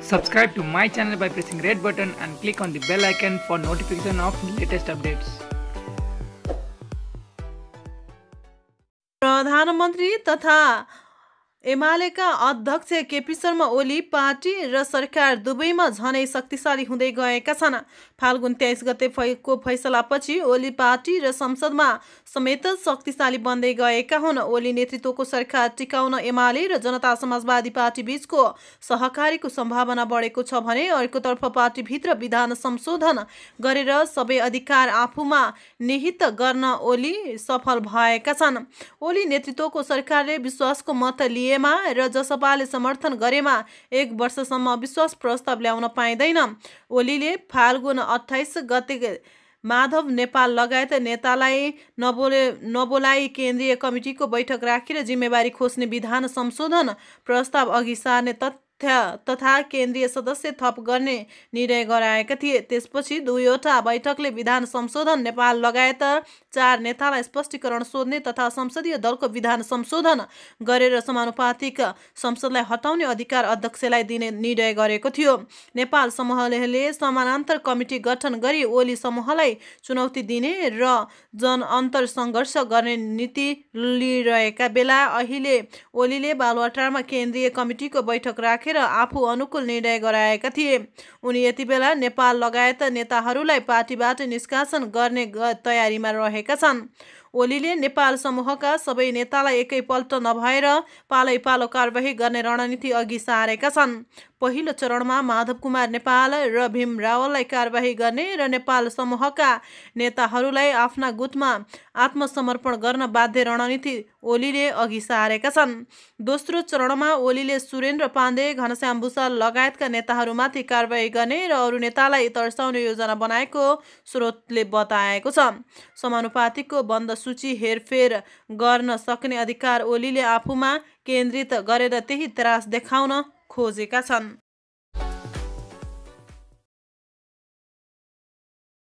Subscribe to my channel by pressing red button and click on the bell icon for notification of latest updates. प्रधानमन्त्री तथा एमालेका अध्यक्ष KP Sharma Oli party र सरकार दुवैमा झनै शक्तिशाली हुँदै गएका छन् फाल्गुन तेइस गते फैको फैसलापछि ओली पार्टी र संसदमा समेत शक्तिशाली बन्दै गएका हुन् ओली नेतृत्वको सरकार टिकाउन एमाले र जनता समाजवादी पार्टी बीचको सहकारीको सम्भावना बढेको छ भने अर्कोतर्फ पार्टीभित्र विधान संशोधन गरेर सबै अधिकार आफूमा निहित गर्न ओली सफल भएका छन् ओली नेतृत्वको सरकारले विश्वासको मत लिए दिएमा र जसपाले समर्थन गरेमा एक वर्षसम्म अविश्वास प्रस्ताव ल्याउन पाइँदैन ओलीले फाल्गुन अठाइस गते माधव नेपाल लगायत नेतालाई नबोले नबोलाइ केन्द्रीय कमिटीको बैठक राखेर जिम्मेवारी खोज्ने विधान संशोधन प्रस्ताव अघि सार्ने तत् अध्यक्ष तथा केन्द्रीय सदस्य थप गर्ने निर्णय गराएका थिए त्यसपछि दुईवटा बैठकले विधान संशोधन नेपाल लगायत चार नेतालाई स्पष्टीकरण सोध्ने तथा संसदीय दलको विधान संशोधन गरेर समानुपातिक संसदलाई हटाउने अधिकार अध्यक्षलाई दिने निर्णय गरेको थियो नेपाल समूहले समानान्तर कमिटी गठन गरी ओली समूहलाई चुनौती दिने र जनअन्तर सङ्घर्ष गर्ने नीति लिइरहेका बेला अहिले ओलीले बालुवाटारमा केन्द्रीय कमिटीको बैठक राखेर र आफू अनुकूल निर्णय गराएका थिए उनी यति बेला नेपाल लगायत नेताहरूलाई पार्टीबाट निष्कासन गर्ने तयारीमा रहेका छन् ओलीले नेपाल समूहका सबै नेतालाई एकैपल्ट नभएर पालै पालो कारवाही गर्ने रणनीति अघि सारेका छन् पहिलो चरणमा माधव कुमार नेपाल र भीम रावललाई कारवाही गर्ने र नेपाल समूहका नेताहरूलाई आफ्ना गुटमा आत्मसमर्पण गर्न बाध्य रणनीति ओलीले अघि सारेका छन् दोस्रो चरणमा ओलीले सुरेन्द्र पाण्डे घनश्याम भूषाल लगायतका नेताहरूमाथि कारवाही गर्ने र अरू नेतालाई तर्साउने योजना बनाएको स्रोतले बताएको छ समानुपातिकको बन्द सूची हेरफेर गर्न सक्ने अधिकार ओलीले आफूमा केन्द्रित गरेर त्यही त्रास देखाउन खोजेका छन्